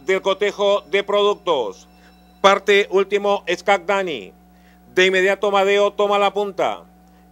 del cotejo de productos. Parte último, es De inmediato Madeo toma la punta.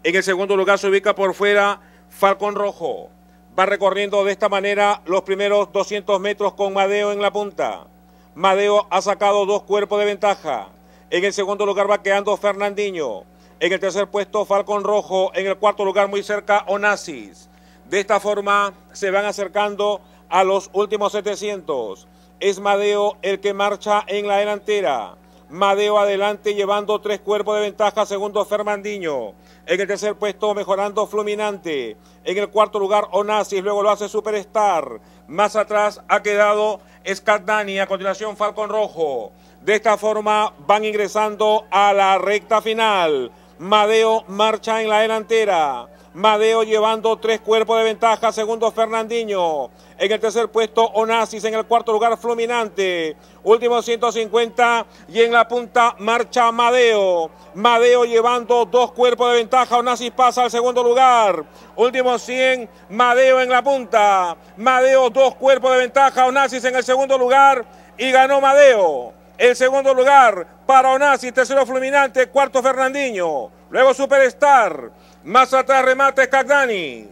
En el segundo lugar se ubica por fuera Falcon Rojo. Va recorriendo de esta manera los primeros 200 metros con Madeo en la punta. Madeo ha sacado dos cuerpos de ventaja. En el segundo lugar va quedando Fernandinho. En el tercer puesto Falcon Rojo. En el cuarto lugar muy cerca Onassis. De esta forma se van acercando a los últimos 700. Es Madeo el que marcha en la delantera. Madeo adelante llevando tres cuerpos de ventaja, segundo Fernandinho. En el tercer puesto mejorando Fluminante. En el cuarto lugar Onassis, luego lo hace Superstar. Más atrás ha quedado Scardani, a continuación Falcon Rojo. De esta forma van ingresando a la recta final. Madeo marcha en la delantera. Madeo llevando tres cuerpos de ventaja. Segundo Fernandinho. En el tercer puesto Onassis. En el cuarto lugar Fluminante. Último 150. Y en la punta marcha Madeo. Madeo llevando dos cuerpos de ventaja. Onassis pasa al segundo lugar. Último 100. Madeo en la punta. Madeo dos cuerpos de ventaja. Onassis en el segundo lugar. Y ganó Madeo. En segundo lugar, para tercero Fluminante, cuarto Fernandinho. Luego Superstar, más atrás remate Cagnani.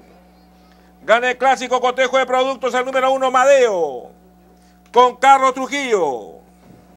Gana el clásico cotejo de productos el número uno Madeo. Con Carlos Trujillo.